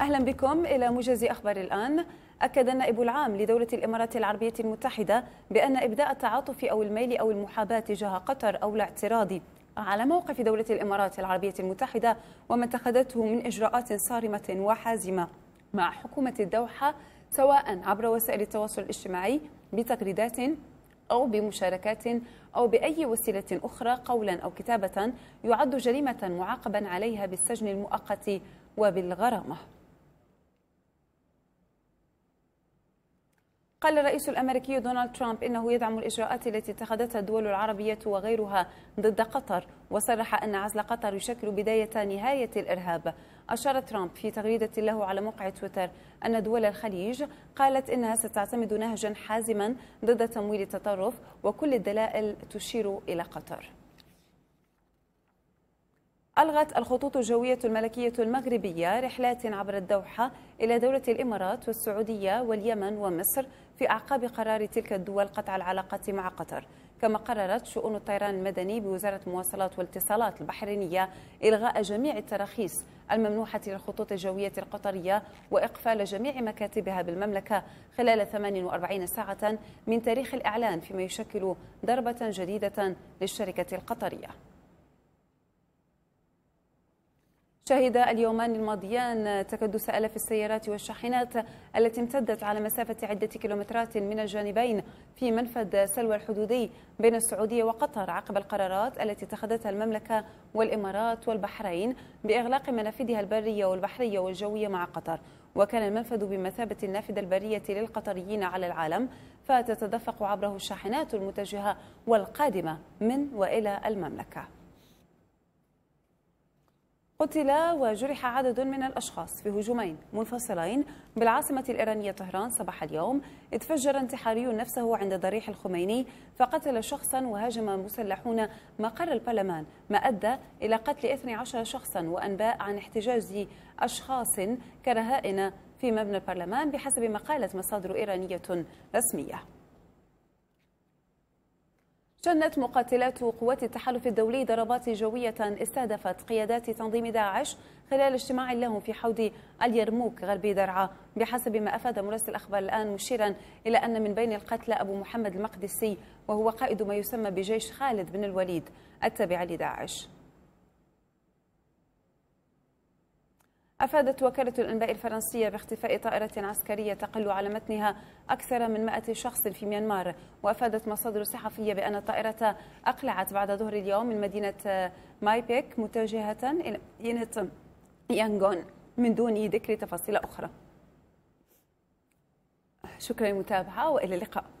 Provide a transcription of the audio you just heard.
أهلا بكم إلى موجز أخبار الآن أكد النائب العام لدولة الإمارات العربية المتحدة بأن إبداء التعاطف أو الميل أو المحاباة تجاه قطر أو الاعتراض على موقف دولة الإمارات العربية المتحدة وما اتخذته من إجراءات صارمة وحازمة مع حكومة الدوحة سواء عبر وسائل التواصل الاجتماعي بتغريدات أو بمشاركات أو بأي وسيلة أخرى قولا أو كتابة يعد جريمة معاقبا عليها بالسجن المؤقت وبالغرامة قال الرئيس الأمريكي دونالد ترامب إنه يدعم الإجراءات التي اتخذتها الدول العربية وغيرها ضد قطر وصرح أن عزل قطر يشكل بداية نهاية الإرهاب أشار ترامب في تغريدة له على موقع تويتر أن دول الخليج قالت إنها ستعتمد نهجا حازما ضد تمويل التطرف وكل الدلائل تشير إلى قطر ألغت الخطوط الجوية الملكية المغربية رحلات عبر الدوحة إلى دولة الإمارات والسعودية واليمن ومصر في أعقاب قرار تلك الدول قطع العلاقة مع قطر كما قررت شؤون الطيران المدني بوزارة المواصلات والاتصالات البحرينية إلغاء جميع التراخيص الممنوحة للخطوط الجوية القطرية وإقفال جميع مكاتبها بالمملكة خلال 48 ساعة من تاريخ الإعلان فيما يشكل ضربة جديدة للشركة القطرية شهد اليومان الماضيان تكدس ألف السيارات والشاحنات التي امتدت على مسافة عدة كيلومترات من الجانبين في منفذ سلوى الحدودي بين السعودية وقطر عقب القرارات التي اتخذتها المملكة والإمارات والبحرين بإغلاق منافذها البرية والبحرية والجوية مع قطر وكان المنفذ بمثابة النافذة البرية للقطريين على العالم فتتدفق عبره الشاحنات المتجهة والقادمة من وإلى المملكة قتل وجرح عدد من الأشخاص في هجومين منفصلين بالعاصمة الإيرانية طهران صباح اليوم اتفجر انتحاري نفسه عند ضريح الخميني فقتل شخصا وهاجم مسلحون مقر البرلمان ما أدى إلى قتل 12 شخصا وأنباء عن احتجاز أشخاص كرهائن في مبنى البرلمان بحسب ما قالت مصادر إيرانية رسمية شنت مقاتلات قوات التحالف الدولي ضربات جوية استهدفت قيادات تنظيم داعش خلال اجتماع لهم في حوض اليرموك غرب درعا بحسب ما أفاد مراسل الأخبار الآن مشيرا إلى أن من بين القتلى أبو محمد المقدسي وهو قائد ما يسمى بجيش خالد بن الوليد التابع لداعش أفادت وكالة الأنباء الفرنسية باختفاء طائرة عسكرية تقل على متنها أكثر من 100 شخص في ميانمار وأفادت مصادر صحفية بأن الطائرة أقلعت بعد ظهر اليوم من مدينة مايبيك متجهة إلى مدينة يانغون من دون ذكر تفاصيل أخرى شكرا للمتابعة وإلى اللقاء